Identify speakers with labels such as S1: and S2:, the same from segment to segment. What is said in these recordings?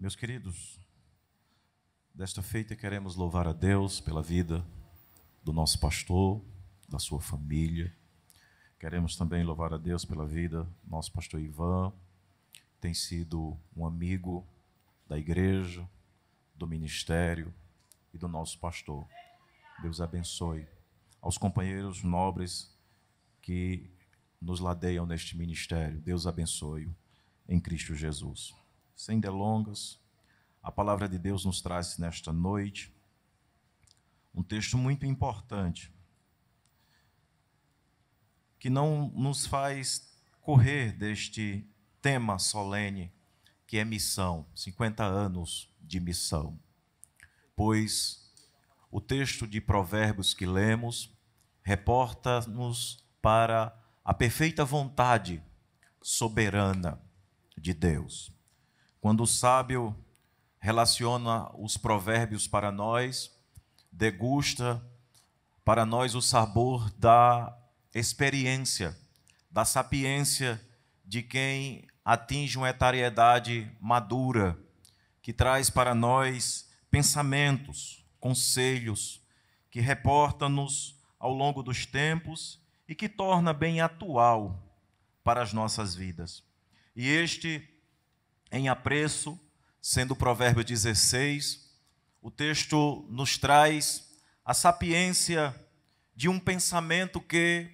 S1: Meus queridos, desta feita queremos louvar a Deus pela vida do nosso pastor, da sua família. Queremos também louvar a Deus pela vida do nosso pastor Ivan, tem sido um amigo da igreja, do ministério e do nosso pastor. Deus abençoe aos companheiros nobres que nos ladeiam neste ministério. Deus abençoe em Cristo Jesus sem delongas, a palavra de Deus nos traz nesta noite um texto muito importante que não nos faz correr deste tema solene que é missão, 50 anos de missão. Pois o texto de Provérbios que lemos reporta-nos para a perfeita vontade soberana de Deus. Quando o sábio relaciona os provérbios para nós, degusta para nós o sabor da experiência, da sapiência de quem atinge uma etariedade madura, que traz para nós pensamentos, conselhos, que reporta-nos ao longo dos tempos e que torna bem atual para as nossas vidas. E este em apreço, sendo o provérbio 16, o texto nos traz a sapiência de um pensamento que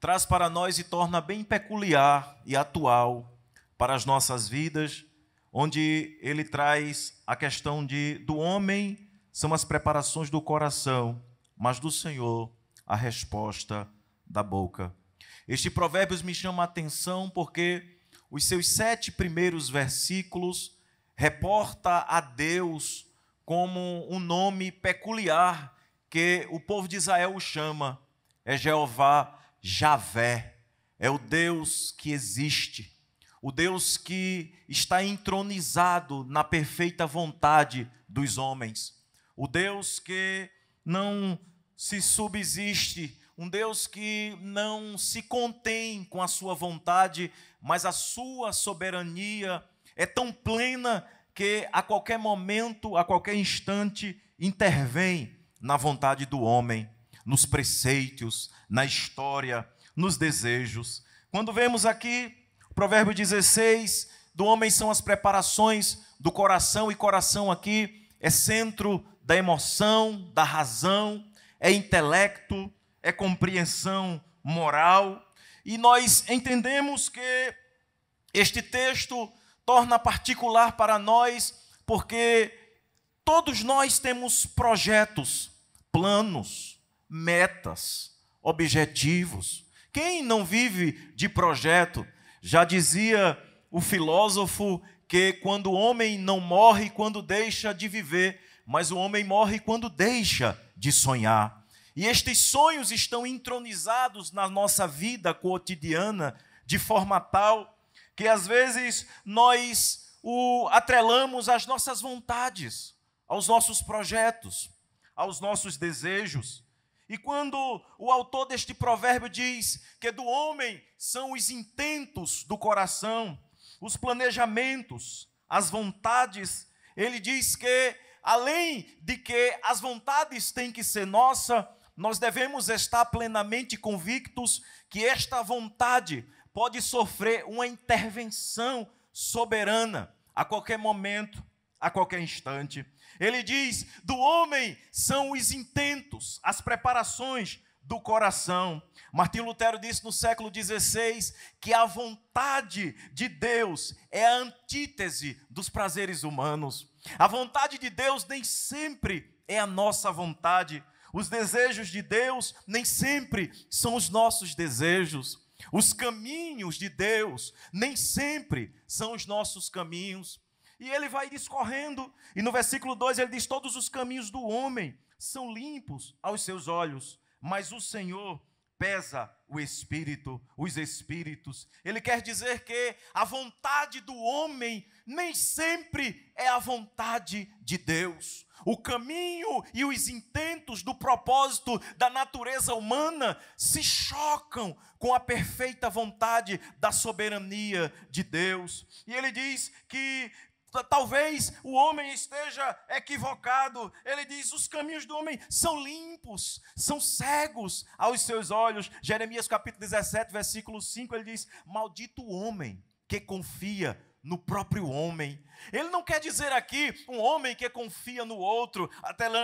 S1: traz para nós e torna bem peculiar e atual para as nossas vidas, onde ele traz a questão de do homem são as preparações do coração, mas do Senhor a resposta da boca. Este provérbio me chama a atenção porque os seus sete primeiros versículos, reporta a Deus como um nome peculiar que o povo de Israel o chama. É Jeová Javé, é o Deus que existe, o Deus que está entronizado na perfeita vontade dos homens, o Deus que não se subsiste, um Deus que não se contém com a sua vontade, mas a sua soberania é tão plena que a qualquer momento, a qualquer instante, intervém na vontade do homem, nos preceitos, na história, nos desejos. Quando vemos aqui, provérbio 16, do homem são as preparações do coração, e coração aqui é centro da emoção, da razão, é intelecto, é compreensão moral e nós entendemos que este texto torna particular para nós, porque todos nós temos projetos, planos, metas, objetivos. Quem não vive de projeto? Já dizia o filósofo que quando o homem não morre quando deixa de viver, mas o homem morre quando deixa de sonhar. E estes sonhos estão entronizados na nossa vida cotidiana de forma tal que às vezes nós o atrelamos às nossas vontades, aos nossos projetos, aos nossos desejos. E quando o autor deste provérbio diz que do homem são os intentos do coração, os planejamentos, as vontades, ele diz que além de que as vontades têm que ser nossa, nós devemos estar plenamente convictos que esta vontade pode sofrer uma intervenção soberana a qualquer momento, a qualquer instante. Ele diz: do homem são os intentos, as preparações do coração. Martim Lutero disse no século XVI que a vontade de Deus é a antítese dos prazeres humanos. A vontade de Deus nem sempre é a nossa vontade, os desejos de Deus nem sempre são os nossos desejos. Os caminhos de Deus nem sempre são os nossos caminhos. E ele vai discorrendo, e no versículo 2 ele diz: Todos os caminhos do homem são limpos aos seus olhos, mas o Senhor pesa o espírito, os espíritos. Ele quer dizer que a vontade do homem nem sempre é a vontade de Deus. O caminho e os intentos do propósito da natureza humana se chocam com a perfeita vontade da soberania de Deus. E ele diz que talvez o homem esteja equivocado. Ele diz: os caminhos do homem são limpos, são cegos aos seus olhos. Jeremias capítulo 17, versículo 5, ele diz: Maldito o homem que confia no próprio homem ele não quer dizer aqui um homem que confia no outro,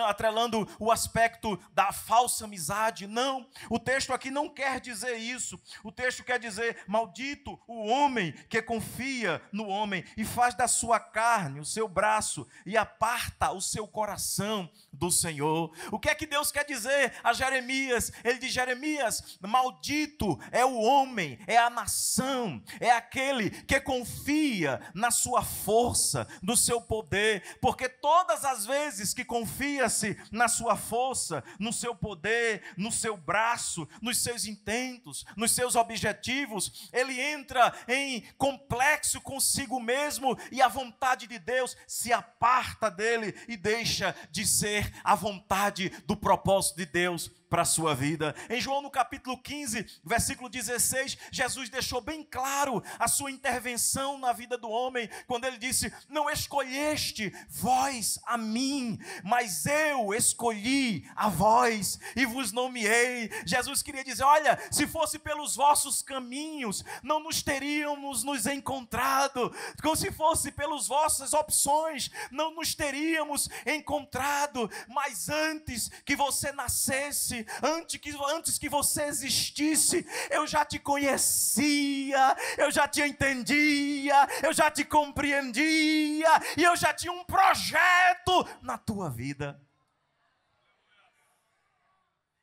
S1: atrelando o aspecto da falsa amizade. Não, o texto aqui não quer dizer isso. O texto quer dizer: maldito o homem que confia no homem e faz da sua carne o seu braço e aparta o seu coração do Senhor. O que é que Deus quer dizer a Jeremias? Ele diz: Jeremias, maldito é o homem, é a nação, é aquele que confia na sua força força, do seu poder, porque todas as vezes que confia-se na sua força, no seu poder, no seu braço, nos seus intentos, nos seus objetivos, ele entra em complexo consigo mesmo e a vontade de Deus se aparta dele e deixa de ser a vontade do propósito de Deus para a sua vida. Em João no capítulo 15, versículo 16, Jesus deixou bem claro a sua intervenção na vida do homem, quando ele disse: Não escolheste vós a mim, mas eu escolhi a vós e vos nomeei. Jesus queria dizer: Olha, se fosse pelos vossos caminhos, não nos teríamos nos encontrado, como se fosse pelas vossas opções, não nos teríamos encontrado, mas antes que você nascesse, antes que, antes que você existisse, eu já te conhecia, eu já te entendia, eu já te compreendia, e eu já tinha um projeto na tua vida.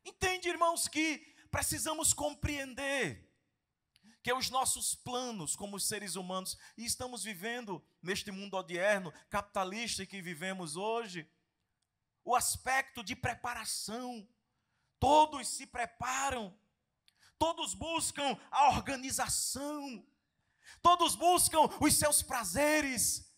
S1: Entende, irmãos, que precisamos compreender que os nossos planos como seres humanos, e estamos vivendo neste mundo odierno, capitalista em que vivemos hoje, o aspecto de preparação, Todos se preparam, todos buscam a organização, todos buscam os seus prazeres.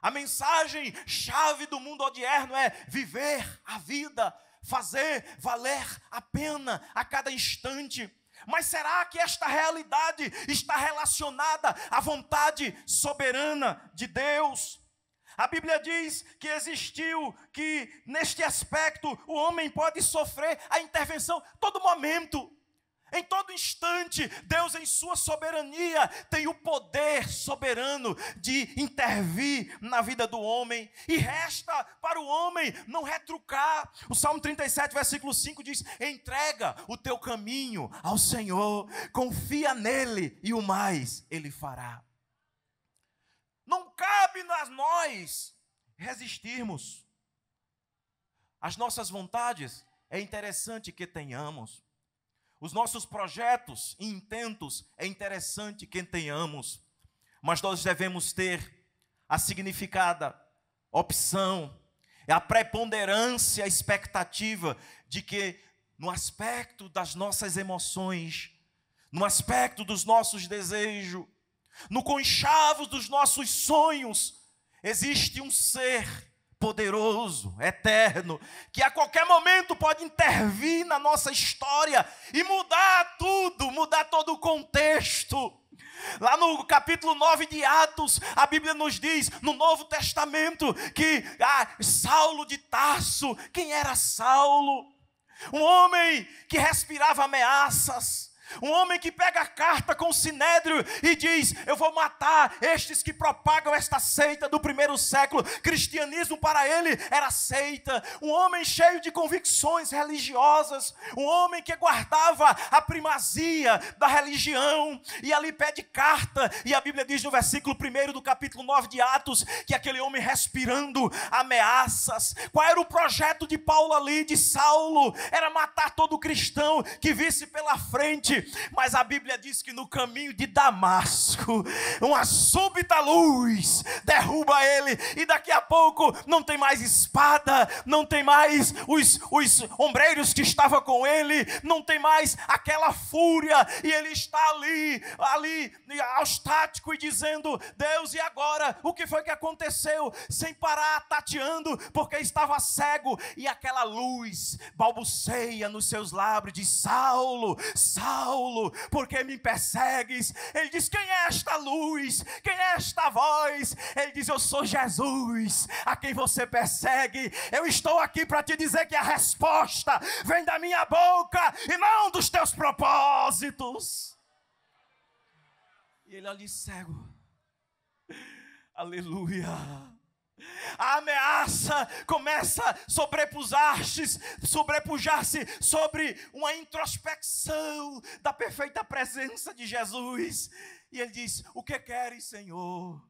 S1: A mensagem chave do mundo odierno é viver a vida, fazer valer a pena a cada instante. Mas será que esta realidade está relacionada à vontade soberana de Deus? A Bíblia diz que existiu, que neste aspecto o homem pode sofrer a intervenção todo momento. Em todo instante, Deus, em Sua soberania, tem o poder soberano de intervir na vida do homem, e resta para o homem não retrucar. O Salmo 37, versículo 5 diz: Entrega o teu caminho ao Senhor, confia nele, e o mais Ele fará. Não cabe nas nós resistirmos. As nossas vontades é interessante que tenhamos. Os nossos projetos e intentos é interessante que tenhamos. Mas nós devemos ter a significada opção, a preponderância, a expectativa de que no aspecto das nossas emoções, no aspecto dos nossos desejos, no conchavo dos nossos sonhos, existe um ser poderoso, eterno, que a qualquer momento pode intervir na nossa história e mudar tudo, mudar todo o contexto. Lá no capítulo 9 de Atos, a Bíblia nos diz, no Novo Testamento, que ah, Saulo de Tarso, quem era Saulo? Um homem que respirava ameaças, um homem que pega a carta com o sinédrio e diz: Eu vou matar estes que propagam esta seita do primeiro século. Cristianismo para ele era seita. Um homem cheio de convicções religiosas. Um homem que guardava a primazia da religião. E ali pede carta. E a Bíblia diz no versículo 1 do capítulo 9 de Atos que aquele homem respirando ameaças. Qual era o projeto de Paulo ali, de Saulo? Era matar todo cristão que visse pela frente mas a Bíblia diz que no caminho de Damasco, uma súbita luz derruba ele, e daqui a pouco não tem mais espada, não tem mais os, os ombreiros que estavam com ele, não tem mais aquela fúria, e ele está ali, ali, ao estático e dizendo: Deus, e agora? O que foi que aconteceu? Sem parar, tateando, porque estava cego, e aquela luz balbuceia nos seus lábios de Saulo, Saulo Paulo, porque me persegues? Ele diz: Quem é esta luz? Quem é esta voz? Ele diz: Eu sou Jesus, a quem você persegue. Eu estou aqui para te dizer que a resposta vem da minha boca e não dos teus propósitos. E ele ali cego. Aleluia. A ameaça começa a sobrepujar se sobrepujar sobre uma introspecção da perfeita presença de Jesus. E ele diz: O que queres, Senhor?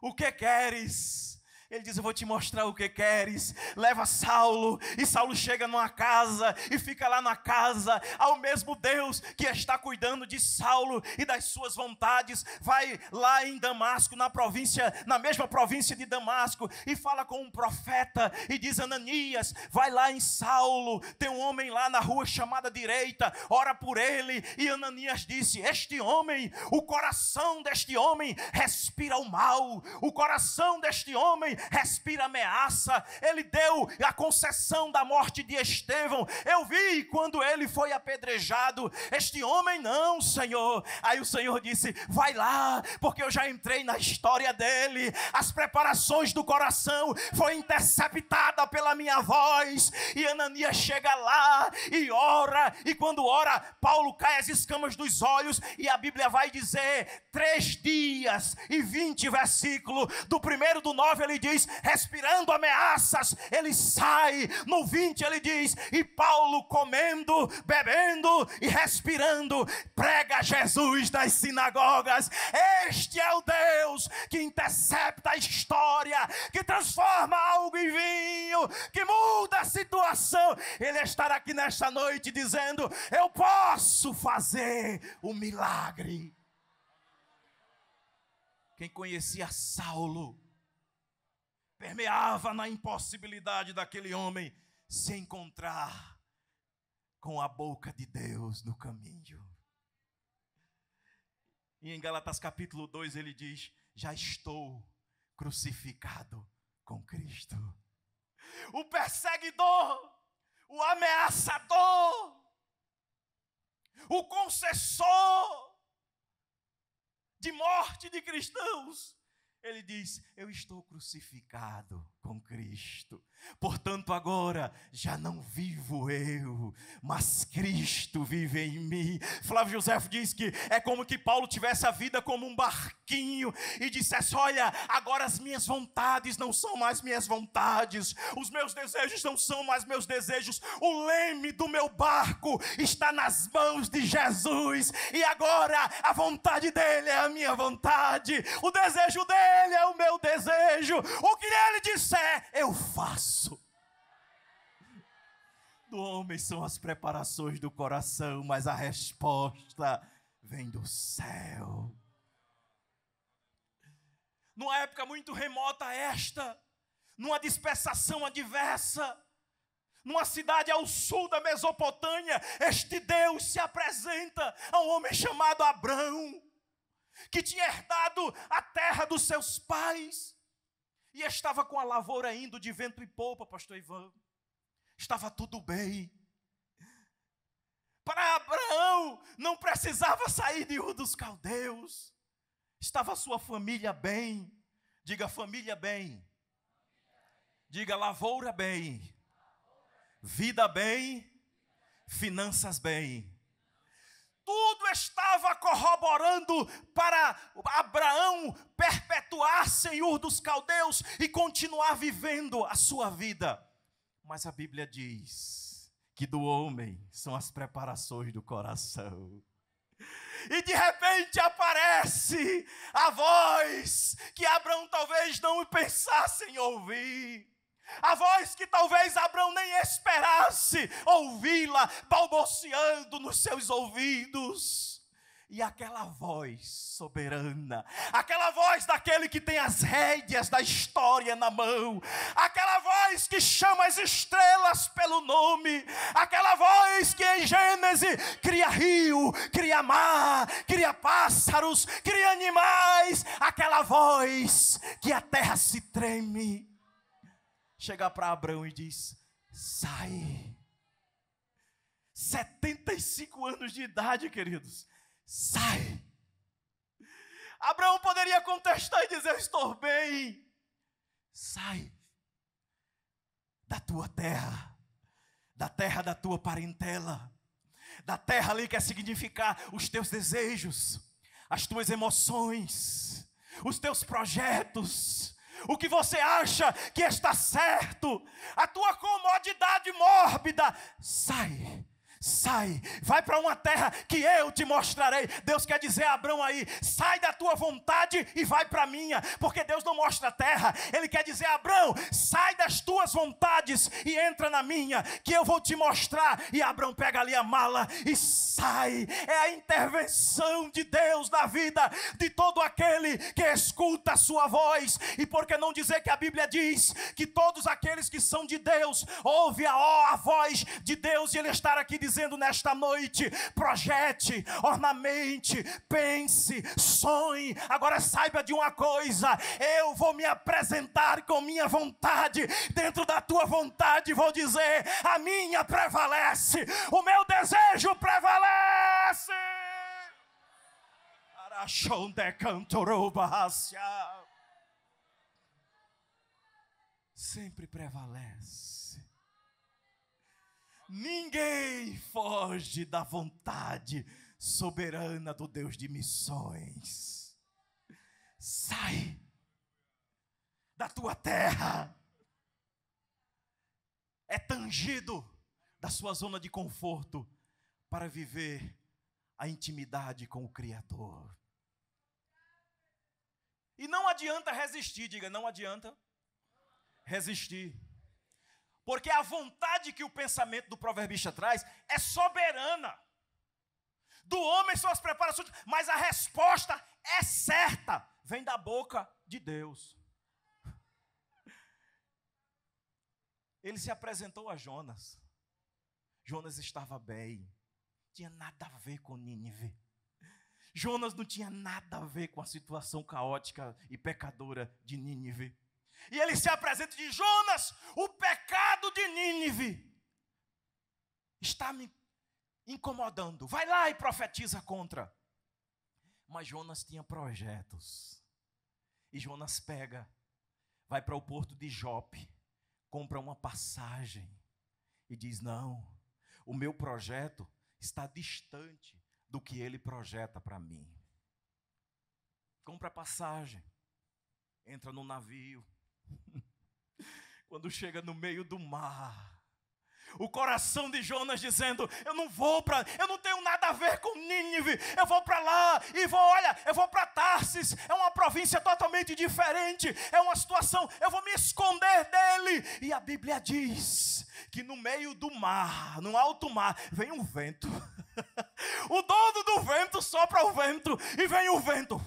S1: O que queres? Ele diz: Eu vou te mostrar o que queres. Leva Saulo. E Saulo chega numa casa e fica lá na casa. Ao mesmo Deus que está cuidando de Saulo e das suas vontades, vai lá em Damasco, na província, na mesma província de Damasco, e fala com um profeta e diz: Ananias, vai lá em Saulo. Tem um homem lá na rua chamada direita. Ora por ele. E Ananias disse: Este homem, o coração deste homem respira o mal. O coração deste homem respira ameaça. Ele deu a concessão da morte de Estevão. Eu vi quando ele foi apedrejado. Este homem não, Senhor. Aí o Senhor disse: Vai lá, porque eu já entrei na história dele. As preparações do coração foi interceptada pela minha voz. E Ananias chega lá e ora. E quando ora, Paulo cai as escamas dos olhos. E a Bíblia vai dizer: Três dias e vinte versículo. Do primeiro do nove, ele diz diz: respirando ameaças, ele sai. No 20 ele diz: e Paulo comendo, bebendo e respirando, prega Jesus nas sinagogas. Este é o Deus que intercepta a história, que transforma algo em vinho, que muda a situação. Ele estará aqui nesta noite dizendo: eu posso fazer o um milagre. Quem conhecia Saulo, permeava na impossibilidade daquele homem se encontrar com a boca de Deus no caminho. E em Galatas capítulo 2 ele diz: Já estou crucificado com Cristo. O perseguidor, o ameaçador, o concessor de morte de cristãos, ele diz: Eu estou crucificado com Cristo. Portanto, agora já não vivo eu, mas Cristo vive em mim. Flávio José diz que é como que Paulo tivesse a vida como um barquinho e dissesse: Olha, agora as minhas vontades não são mais minhas vontades, os meus desejos não são mais meus desejos, o leme do meu barco está nas mãos de Jesus, e agora a vontade dele é a minha vontade, o desejo dele é o meu desejo, o que ele disser, eu faço do homem são as preparações do coração, mas a resposta vem do céu. Numa época muito remota esta, numa dispersação adversa, numa cidade ao sul da Mesopotâmia, este Deus se apresenta a um homem chamado Abrão, que tinha herdado a terra dos seus pais e estava com a lavoura indo de vento e polpa, pastor Ivan estava tudo bem. Para Abraão não precisava sair de Ur dos Caldeus. Estava sua família bem. Diga família bem. Diga lavoura bem. Vida bem. Finanças bem tudo estava corroborando para Abraão perpetuar Senhor dos Caldeus e continuar vivendo a sua vida. Mas a Bíblia diz que do homem são as preparações do coração. E de repente aparece a voz que Abraão talvez não pensasse em ouvir. A voz que talvez Abraão nem esperasse ouvi-la balbuciando nos seus ouvidos e aquela voz soberana, aquela voz daquele que tem as rédeas da história na mão, aquela voz que chama as estrelas pelo nome, aquela voz que em Gênesis cria rio, cria mar, cria pássaros, cria animais, aquela voz que a terra se treme, chega para Abraão e diz: sai. 75 anos de idade, queridos sai. Abraão poderia contestar e dizer: Estou bem, sai da tua terra, da terra da tua parentela, da terra ali que quer é significar os teus desejos, as tuas emoções, os teus projetos, o que você acha que está certo, a tua comodidade mórbida, sai sai, vai para uma terra que eu te mostrarei. Deus quer dizer a Abraão aí: sai da tua vontade e vai para a minha, porque Deus não mostra a terra. Ele quer dizer a Abraão: sai das tuas vontades e entra na minha, que eu vou te mostrar. E Abraão pega ali a mala e sai. É a intervenção de Deus na vida de todo aquele que escuta a sua voz. E por que não dizer que a Bíblia diz que todos aqueles que são de Deus ouvem a, a voz de Deus e ele estar aqui dizendo dizendo nesta noite: projete, ornamente, pense, sonhe. Agora saiba de uma coisa: eu vou me apresentar com minha vontade, dentro da tua vontade, vou dizer: a minha prevalece, o meu desejo prevalece. Arachonde cantoroba Sempre prevalece Ninguém foge da vontade soberana do Deus de missões. Sai da tua terra. É tangido da sua zona de conforto para viver a intimidade com o Criador. E não adianta resistir, diga, não adianta resistir. Porque a vontade que o pensamento do proverbista traz é soberana. Do homem são as preparações, mas a resposta é certa, vem da boca de Deus. Ele se apresentou a Jonas. Jonas estava bem, tinha nada a ver com Nínive. Jonas não tinha nada a ver com a situação caótica e pecadora de Nínive. E ele se apresenta e diz: Jonas, o pecado de Nínive está me incomodando. Vai lá e profetiza contra. Mas Jonas tinha projetos. E Jonas pega, vai para o porto de Jope, compra uma passagem e diz: Não, o meu projeto está distante do que ele projeta para mim. Compra passagem, entra no navio, Quando chega no meio do mar, o coração de Jonas dizendo: Eu não vou para, eu não tenho nada a ver com Nínive, eu vou para lá e vou, olha, eu vou para Tarsis, é uma província totalmente diferente, é uma situação, eu vou me esconder dele. E a Bíblia diz que no meio do mar, no alto mar, vem um vento. o dono do vento sopra o vento e vem o vento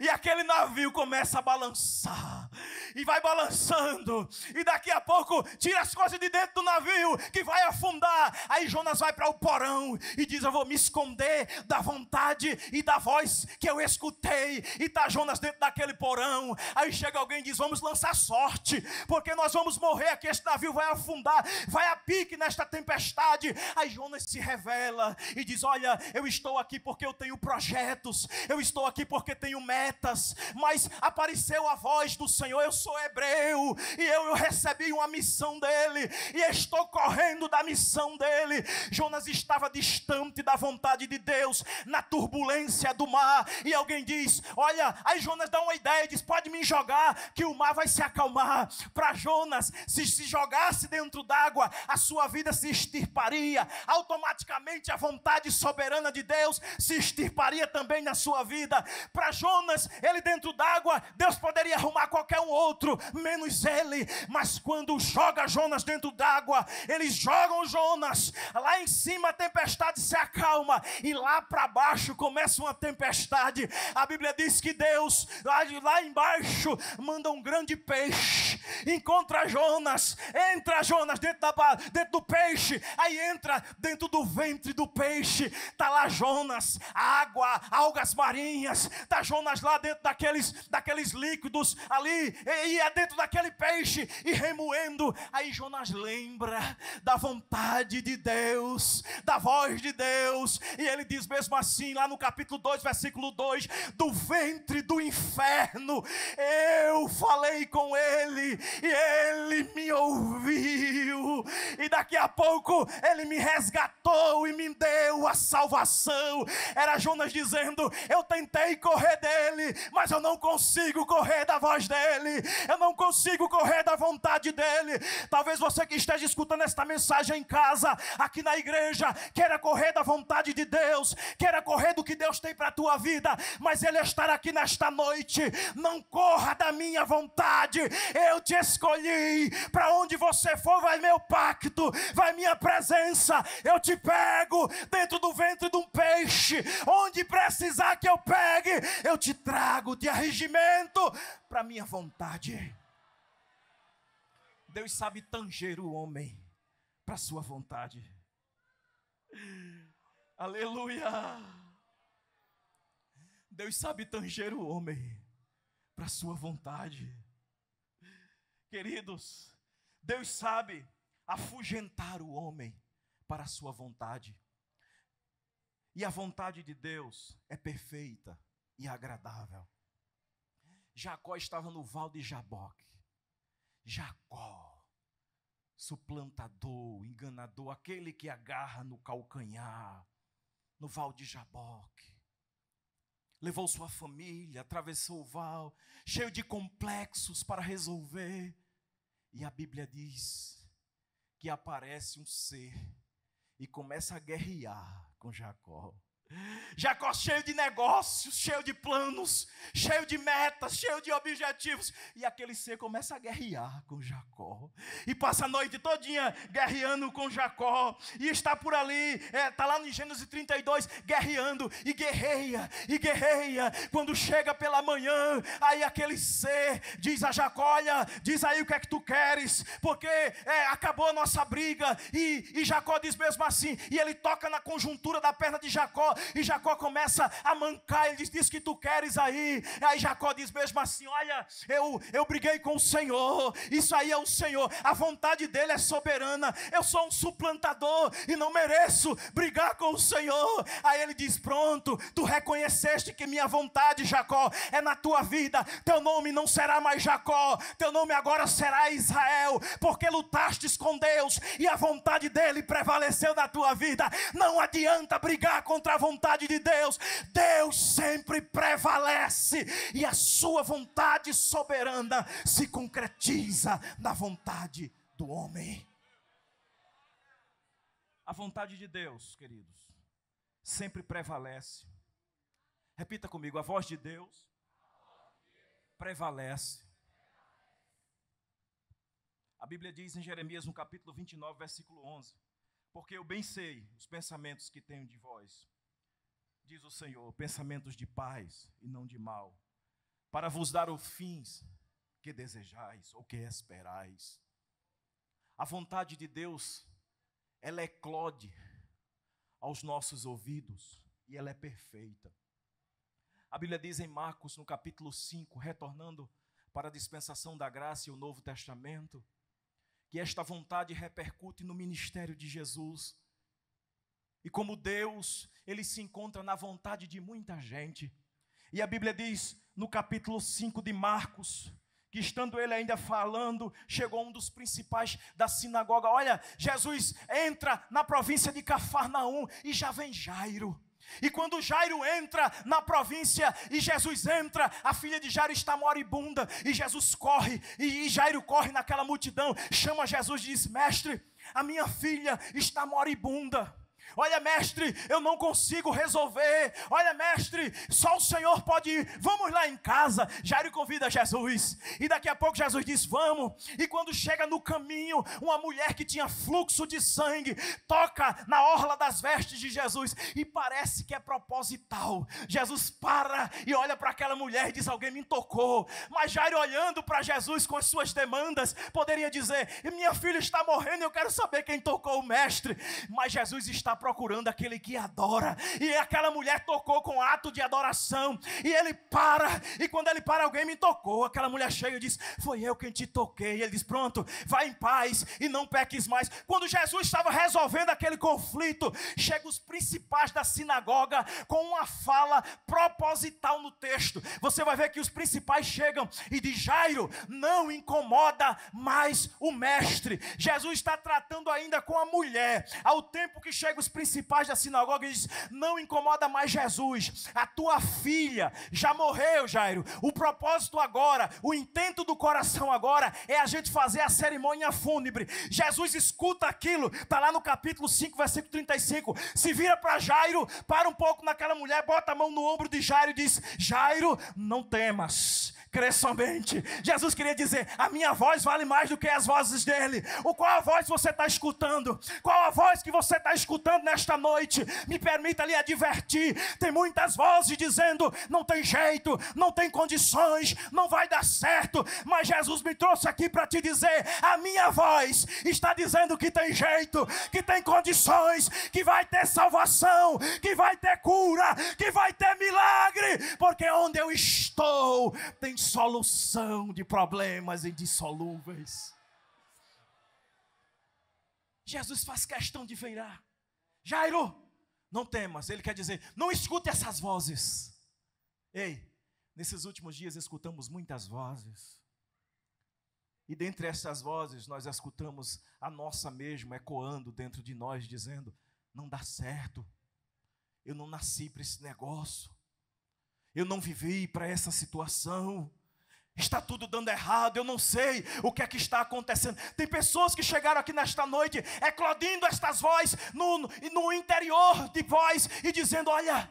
S1: e aquele navio começa a balançar. E vai balançando. E daqui a pouco tira as coisas de dentro do navio que vai afundar. Aí Jonas vai para o porão e diz: Eu vou me esconder da vontade e da voz que eu escutei. E tá Jonas dentro daquele porão. Aí chega alguém e diz: Vamos lançar sorte, porque nós vamos morrer aqui. Este navio vai afundar, vai a pique nesta tempestade. Aí Jonas se revela e diz: Olha, eu estou aqui porque eu tenho projetos, eu estou aqui porque tenho tenho metas, mas apareceu a voz do Senhor. Eu sou hebreu e eu, recebi uma missão dele e estou correndo da missão dele. Jonas estava distante da vontade de Deus na turbulência do mar. E alguém diz: Olha, aí Jonas dá uma ideia, diz: Pode me jogar, que o mar vai se acalmar. Para Jonas, se se jogasse dentro d'água, a sua vida se extirparia. Automaticamente a vontade soberana de Deus se extirparia também na sua vida. Para Jonas, Jonas, ele dentro d'água, Deus poderia arrumar qualquer um outro, menos ele. Mas quando joga Jonas dentro d'água, eles jogam Jonas. Lá em cima a tempestade se acalma e lá para baixo começa uma tempestade. A Bíblia diz que Deus lá, lá embaixo manda um grande peixe, encontra Jonas, entra Jonas dentro, da, dentro do peixe, aí entra dentro do ventre do peixe, tá lá Jonas, água, algas marinhas, tá Jonas Jonas lá dentro daqueles, daqueles líquidos ali, e ia é dentro daquele peixe e remoendo. Aí Jonas lembra da vontade de Deus, da voz de Deus, e ele diz mesmo assim, lá no capítulo 2, versículo 2: Do ventre do inferno eu falei com ele, e ele me ouviu, e daqui a pouco ele me resgatou e me deu a salvação. Era Jonas dizendo: Eu tentei correr dele dele, mas eu não consigo correr da voz dele, eu não consigo correr da vontade dele. Talvez você que esteja escutando esta mensagem em casa, aqui na igreja, queira correr da vontade de Deus, queira correr do que Deus tem para a tua vida, mas Ele estar aqui nesta noite. Não corra da minha vontade, eu te escolhi. Para onde você for, vai meu pacto, vai minha presença. Eu te pego dentro do ventre de um peixe, onde precisar que eu pegue, eu te trago de arregimento para minha vontade. Deus sabe tanger o homem para sua vontade. Aleluia! Deus sabe tanger o homem para sua vontade. Queridos, Deus sabe afugentar o homem para sua vontade. E a vontade de Deus é perfeita, e agradável. Jacó estava no val de Jaboque. Jacó, suplantador, enganador, aquele que agarra no calcanhar, no val de Jaboque. Levou sua família, atravessou o val, cheio de complexos para resolver. E a Bíblia diz que aparece um ser e começa a guerrear com Jacó. Jacó cheio de negócios, cheio de planos, cheio de metas, cheio de objetivos. E aquele ser começa a guerrear com Jacó. E passa a noite todinha guerreando com Jacó. E está por ali, está é, tá lá no Gênesis 32, guerreando. E guerreia, e guerreia. Quando chega pela manhã, aí aquele ser diz a Jacó: Olha, diz aí o que é que tu queres, porque é, acabou a nossa briga. E, e Jacó diz mesmo assim. E ele toca na conjuntura da perna de Jacó e Jacó começa a mancar. Ele diz: Diz que tu queres aí. aí Jacó diz mesmo assim: Olha, eu, eu briguei com o Senhor. Isso aí é o Senhor. A vontade dele é soberana. Eu sou um suplantador e não mereço brigar com o Senhor. Aí ele diz: Pronto, tu reconheceste que minha vontade, Jacó, é na tua vida. Teu nome não será mais Jacó. Teu nome agora será Israel. Porque lutastes com Deus e a vontade dele prevaleceu na tua vida. Não adianta brigar contra a vontade vontade de Deus, Deus sempre prevalece e a sua vontade soberana se concretiza na vontade do homem. A vontade de Deus, queridos, sempre prevalece. Repita comigo: a voz de Deus prevalece. A Bíblia diz em Jeremias, no capítulo 29, versículo 11: Porque eu bem sei os pensamentos que tenho de vós, diz o Senhor, pensamentos de paz e não de mal, para vos dar os fins que desejais ou que esperais. A vontade de Deus, ela eclode aos nossos ouvidos e ela é perfeita. A Bíblia diz em Marcos, no capítulo 5, retornando para a dispensação da graça e o Novo Testamento, que esta vontade repercute no ministério de Jesus e como Deus, ele se encontra na vontade de muita gente. E a Bíblia diz no capítulo 5 de Marcos, que estando ele ainda falando, chegou um dos principais da sinagoga. Olha, Jesus entra na província de Cafarnaum e já vem Jairo. E quando Jairo entra na província e Jesus entra, a filha de Jairo está moribunda e Jesus corre e, Jairo corre naquela multidão, chama Jesus e diz: Mestre, a minha filha está moribunda. Olha, mestre, eu não consigo resolver. Olha, mestre, só o Senhor pode ir. Vamos lá em casa. Jairo convida Jesus. E daqui a pouco Jesus diz: Vamos. E quando chega no caminho, uma mulher que tinha fluxo de sangue toca na orla das vestes de Jesus. E parece que é proposital. Jesus para e olha para aquela mulher e diz: Alguém me tocou. Mas Jairo, olhando para Jesus com as suas demandas, poderia dizer: Minha filha está morrendo. Eu quero saber quem tocou o mestre. Mas Jesus está procurando aquele que adora. E aquela mulher tocou com ato de adoração. E ele para. E quando ele para, alguém me tocou. Aquela mulher cheia e diz: Foi eu quem te toquei. E ele diz: Pronto, vai em paz e não peques mais. Quando Jesus estava resolvendo aquele conflito, chegam os principais da sinagoga com uma fala proposital no texto. Você vai ver que os principais chegam e diz: Jairo, não incomoda mais o mestre. Jesus está tratando ainda com a mulher. Ao tempo que chegam os principais da sinagoga e diz: Não incomoda mais Jesus, a tua filha já morreu, Jairo. O propósito agora, o intento do coração agora é a gente fazer a cerimônia fúnebre. Jesus escuta aquilo, está lá no capítulo 5, versículo 35. Se vira para Jairo, para um pouco naquela mulher, bota a mão no ombro de Jairo e diz: Jairo, não temas crê somente. Jesus queria dizer: a minha voz vale mais do que as vozes dele. O qual a voz você está escutando? Qual a voz que você está escutando? dizendo nesta noite, me permita lhe advertir: tem muitas vozes dizendo, não tem jeito, não tem condições, não vai dar certo, mas Jesus me trouxe aqui para te dizer: a minha voz está dizendo que tem jeito, que tem condições, que vai ter salvação, que vai ter cura, que vai ter milagre, porque onde eu estou tem solução de problemas indissolúveis. Jesus faz questão de virar. Jairo, não temas. Ele quer dizer: não escute essas vozes. Ei, nesses últimos dias escutamos muitas vozes. E dentre essas vozes nós escutamos a nossa mesma ecoando dentro de nós, dizendo: não dá certo. Eu não nasci para esse negócio. Eu não vivi para essa situação. Está tudo dando errado, eu não sei o que é que está acontecendo. Tem pessoas que chegaram aqui nesta noite eclodindo estas vozes no, no interior de vós e dizendo: Olha,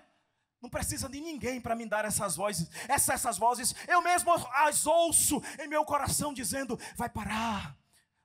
S1: não precisa de ninguém para me dar essas vozes. Essas, essas vozes, eu mesmo as ouço em meu coração dizendo: Vai parar,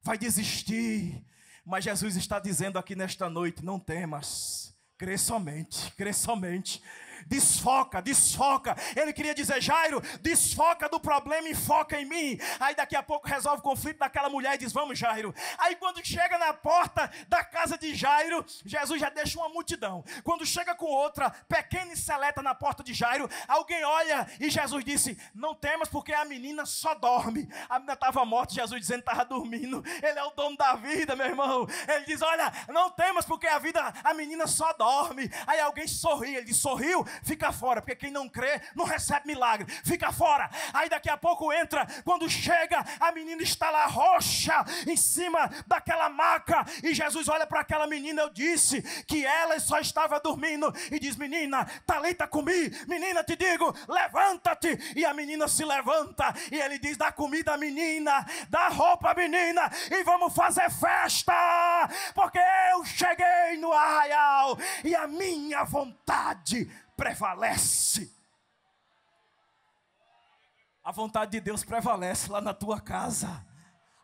S1: vai desistir. Mas Jesus está dizendo aqui nesta noite: Não temas, crê somente, crê somente desfoca, desfoca. Ele queria dizer, Jairo, desfoca do problema e foca em mim. Aí daqui a pouco resolve o conflito daquela mulher e diz, vamos, Jairo. Aí quando chega na porta da casa de Jairo, Jesus já deixa uma multidão. Quando chega com outra, pequena e seleta na porta de Jairo, alguém olha e Jesus disse, não temas porque a menina só dorme. A menina estava morta, Jesus dizendo que estava dormindo. Ele é o dono da vida, meu irmão. Ele diz, olha, não temas porque a vida, a menina só dorme. Aí alguém sorri, ele diz, sorriu, fica fora, porque quem não crê não recebe milagre, fica fora. Aí daqui a pouco entra, quando chega, a menina está lá roxa em cima daquela maca, e Jesus olha para aquela menina, eu disse que ela só estava dormindo, e diz: Menina, talita comi, menina, te digo, levanta-te. E a menina se levanta, e ele diz: Dá comida à menina, dá roupa à menina, e vamos fazer festa, porque eu cheguei no arraial e a minha vontade prevalece. A vontade de Deus prevalece lá na tua casa.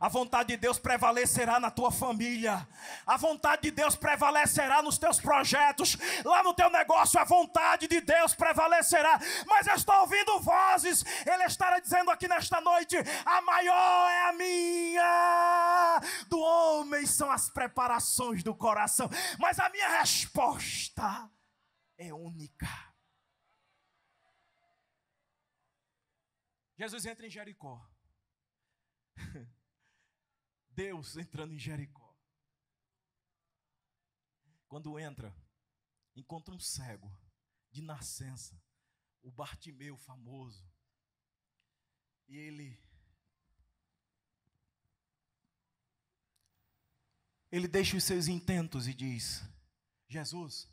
S1: A vontade de Deus prevalecerá na tua família. A vontade de Deus prevalecerá nos teus projetos. Lá no teu negócio, a vontade de Deus prevalecerá. Mas eu estou ouvindo vozes. Ele estará dizendo aqui nesta noite: a maior é a minha. Do homem são as preparações do coração. Mas a minha resposta é única. Jesus entra em Jericó. Deus entrando em Jericó. Quando entra, encontra um cego de nascença, o Bartimeu famoso. E ele ele deixa os seus intentos e diz: Jesus,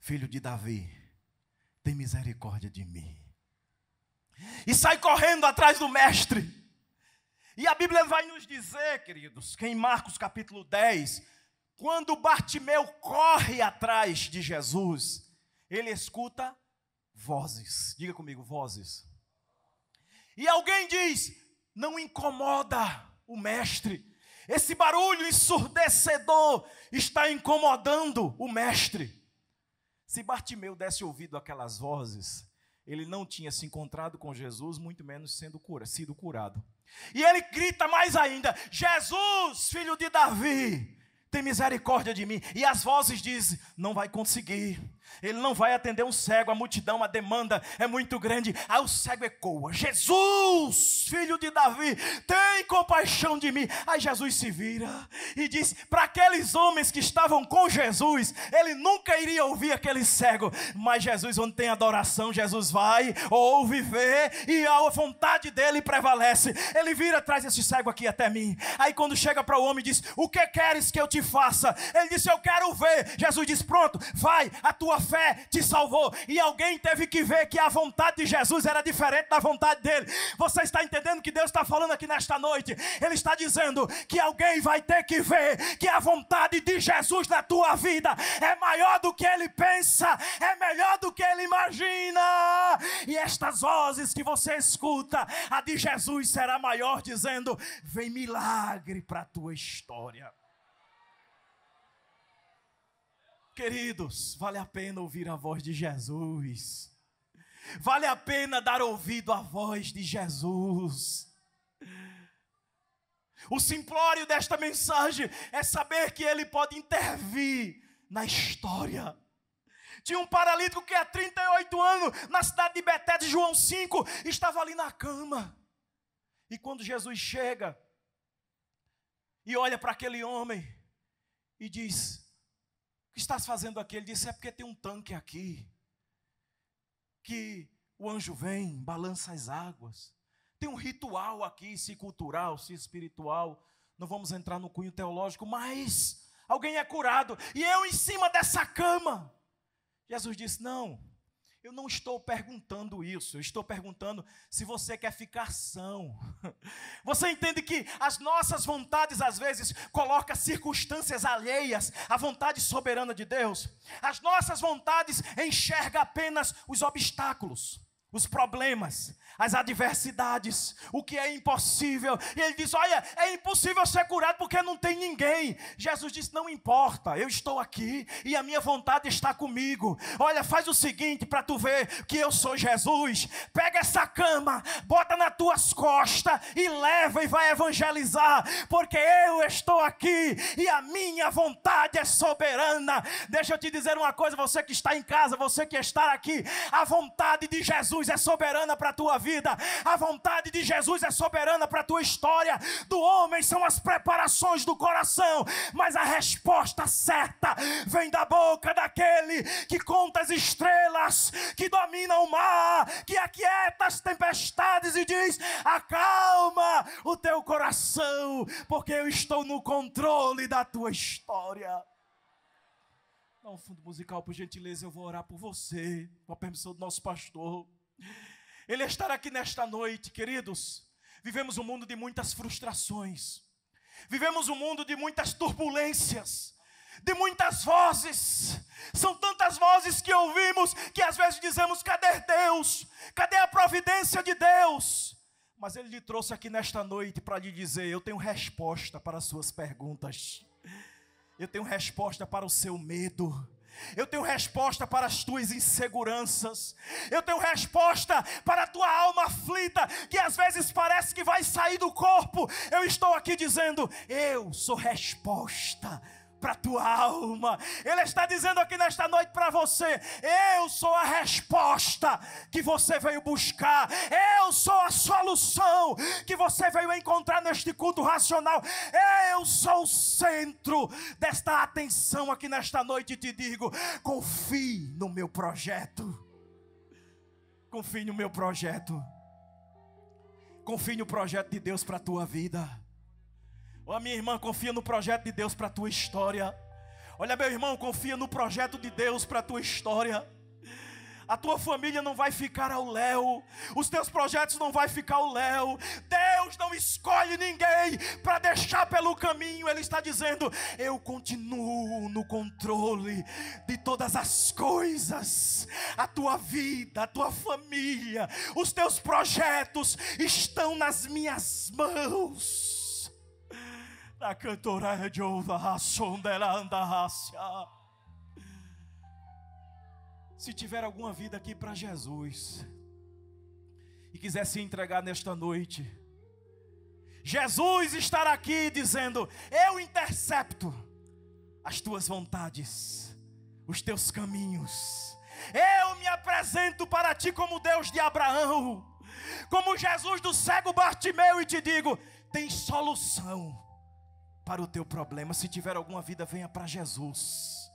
S1: filho de Davi, tem misericórdia de mim e sai correndo atrás do mestre. E a Bíblia vai nos dizer, queridos, que em Marcos capítulo 10, quando Bartimeu corre atrás de Jesus, ele escuta vozes. Diga comigo, vozes. E alguém diz: Não incomoda o mestre. Esse barulho ensurdecedor está incomodando o mestre. Se Bartimeu desse ouvido àquelas vozes, ele não tinha se encontrado com Jesus, muito menos sendo cura, sido curado. E ele grita mais ainda: Jesus, filho de Davi, tem misericórdia de mim. E as vozes dizem: Não vai conseguir, ele não vai atender um cego, a multidão, a demanda é muito grande. Aí o cego ecoa: Jesus, filho de Davi, tem compaixão de mim. Aí Jesus se vira e diz: Para aqueles homens que estavam com Jesus, ele nunca iria ouvir aquele cego. Mas Jesus, onde tem adoração, Jesus vai, ouve, vê, e a vontade dele prevalece. Ele vira traz esse cego aqui até mim. Aí quando chega para o homem, diz: O que queres que eu te faça? Ele disse: Eu quero ver. Jesus diz: Pronto, vai, a tua sua fé te salvou. E alguém teve que ver que a vontade de Jesus era diferente da vontade dele. Você está entendendo o que Deus está falando aqui nesta noite? Ele está dizendo que alguém vai ter que ver que a vontade de Jesus na tua vida é maior do que ele pensa, é melhor do que ele imagina. E estas vozes que você escuta, a de Jesus será maior, dizendo: vem milagre para a tua história. Queridos, vale a pena ouvir a voz de Jesus. Vale a pena dar ouvido à voz de Jesus. O simplório desta mensagem é saber que ele pode intervir na história. Tinha um paralítico que há 38 anos, na cidade de Betesda, João 5, estava ali na cama. E quando Jesus chega e olha para aquele homem e diz: que estás fazendo aqui? Ele disse: É porque tem um tanque aqui. Que o anjo vem, balança as águas. Tem um ritual aqui, se cultural, se espiritual. Não vamos entrar no cunho teológico, mas alguém é curado. E eu em cima dessa cama. Jesus disse: Não, eu não estou perguntando isso, eu estou perguntando se você quer ficar são. Você entende que as nossas vontades às vezes colocam circunstâncias alheias à vontade soberana de Deus? As nossas vontades enxergam apenas os obstáculos, os problemas as adversidades, o que é impossível. E ele diz: Olha, é impossível ser curado porque não tem ninguém. Jesus disse: Não importa, eu estou aqui e a minha vontade está comigo. Olha, faz o seguinte para tu ver que eu sou Jesus. Pega essa cama, bota nas tuas costas e leva e vai evangelizar, porque eu estou aqui e a minha vontade é soberana. Deixa eu te dizer uma coisa, você que está em casa, você que está aqui, a vontade de Jesus é soberana para a tua vida vida. A vontade de Jesus é soberana para a tua história. Do homem são as preparações do coração, mas a resposta certa vem da boca daquele que conta as estrelas, que domina o mar, que aquieta as tempestades e diz: acalma o teu coração, porque eu estou no controle da tua história. Dá um fundo musical, por gentileza, eu vou orar por você, com a permissão do nosso pastor. Ele estar aqui nesta noite, queridos. Vivemos um mundo de muitas frustrações. Vivemos um mundo de muitas turbulências, de muitas vozes. São tantas vozes que ouvimos que às vezes dizemos: cadê Deus? Cadê a providência de Deus? Mas Ele lhe trouxe aqui nesta noite para lhe dizer: eu tenho resposta para as suas perguntas, eu tenho resposta para o seu medo. Eu tenho resposta para as tuas inseguranças. Eu tenho resposta para a tua alma aflita, que às vezes parece que vai sair do corpo. Eu estou aqui dizendo: Eu sou resposta para a tua alma. Ele está dizendo aqui nesta noite para você: eu sou a resposta que você veio buscar, eu sou a solução que você veio encontrar neste culto racional, eu sou o centro desta atenção aqui nesta noite. E te digo: confie no meu projeto. Confie no meu projeto. Confie no projeto de Deus para a tua vida. Ó, oh, minha irmã, confia no projeto de Deus para a tua história. Olha, meu irmão, confia no projeto de Deus para a tua história. A tua família não vai ficar ao léu, os teus projetos não vai ficar ao léu. Deus não escolhe ninguém para deixar pelo caminho. Ele está dizendo: Eu continuo no controle de todas as coisas. A tua vida, a tua família, os teus projetos estão nas minhas mãos dela anda raça. Se tiver alguma vida aqui para Jesus e quiser se entregar nesta noite, Jesus estará aqui dizendo: Eu intercepto as tuas vontades, os teus caminhos. Eu me apresento para ti como Deus de Abraão, como Jesus do cego Bartimeu, e te digo: tem solução para o teu problema. Se tiver alguma vida, venha para Jesus.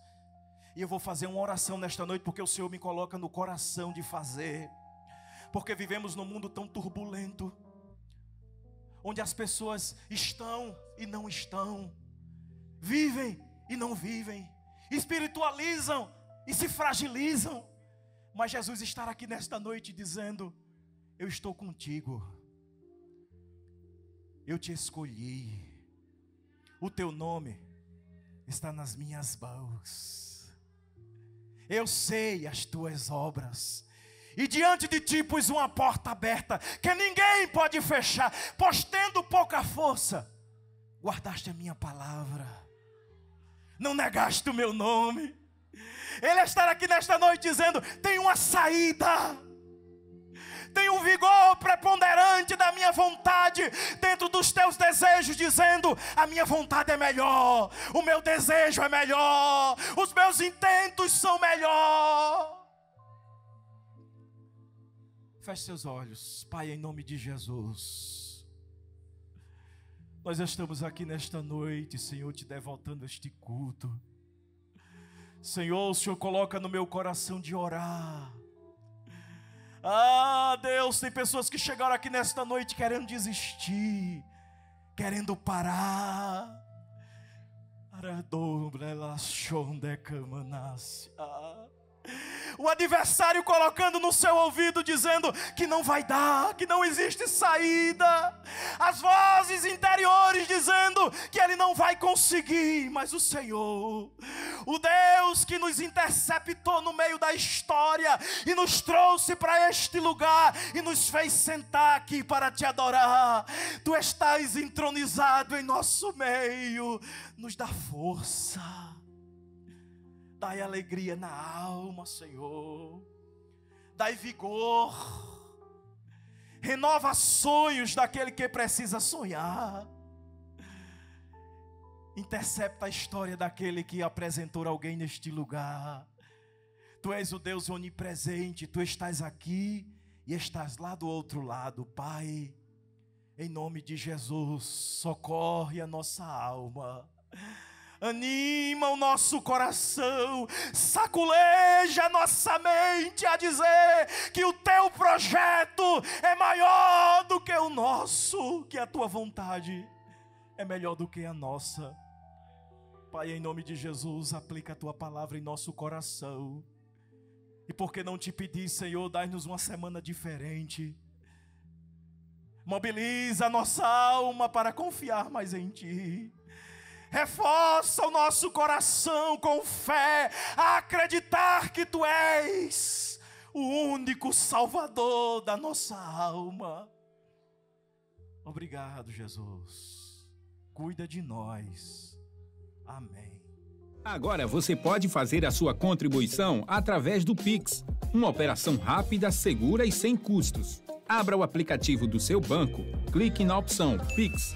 S1: E eu vou fazer uma oração nesta noite, porque o Senhor me coloca no coração de fazer. Porque vivemos num mundo tão turbulento, onde as pessoas estão e não estão, vivem e não vivem, espiritualizam e se fragilizam. Mas Jesus está aqui nesta noite dizendo: Eu estou contigo, eu te escolhi o teu nome está nas minhas mãos. Eu sei as tuas obras. E diante de ti pus uma porta aberta que ninguém pode fechar, pois tendo pouca força, guardaste a minha palavra. Não negaste o meu nome. Ele estará aqui nesta noite dizendo: tem uma saída tem um vigor preponderante da minha vontade dentro dos teus desejos, dizendo: a minha vontade é melhor, o meu desejo é melhor, os meus intentos são melhor. Feche seus olhos, Pai, em nome de Jesus. Nós estamos aqui nesta noite, Senhor, te devotando este culto. Senhor, o Senhor coloca no meu coração de orar ah, Deus, tem pessoas que chegaram aqui nesta noite querendo desistir, querendo parar. Ah. O adversário colocando no seu ouvido, dizendo que não vai dar, que não existe saída. As vozes interiores dizendo que ele não vai conseguir, mas o Senhor, o Deus que nos interceptou no meio da história e nos trouxe para este lugar e nos fez sentar aqui para te adorar. Tu estás entronizado em nosso meio, nos dá força Dai alegria na alma, Senhor. Dai vigor. Renova sonhos daquele que precisa sonhar. Intercepta a história daquele que apresentou alguém neste lugar. Tu és o Deus onipresente, tu estás aqui e estás lá do outro lado, Pai. Em nome de Jesus, socorre a nossa alma anima o nosso coração, saculeja nossa mente a dizer que o teu projeto é maior do que o nosso, que a tua vontade é melhor do que a nossa. Pai, em nome de Jesus, aplica a tua palavra em nosso coração. E porque não te pedir, Senhor, dai-nos uma semana diferente. Mobiliza a nossa alma para confiar mais em ti Reforça o nosso coração com fé, a acreditar que tu és o único Salvador da nossa alma. Obrigado, Jesus. Cuida de nós. Amém.
S2: Agora você pode fazer a sua contribuição através do Pix, uma operação rápida, segura e sem custos. Abra o aplicativo do seu banco, clique na opção Pix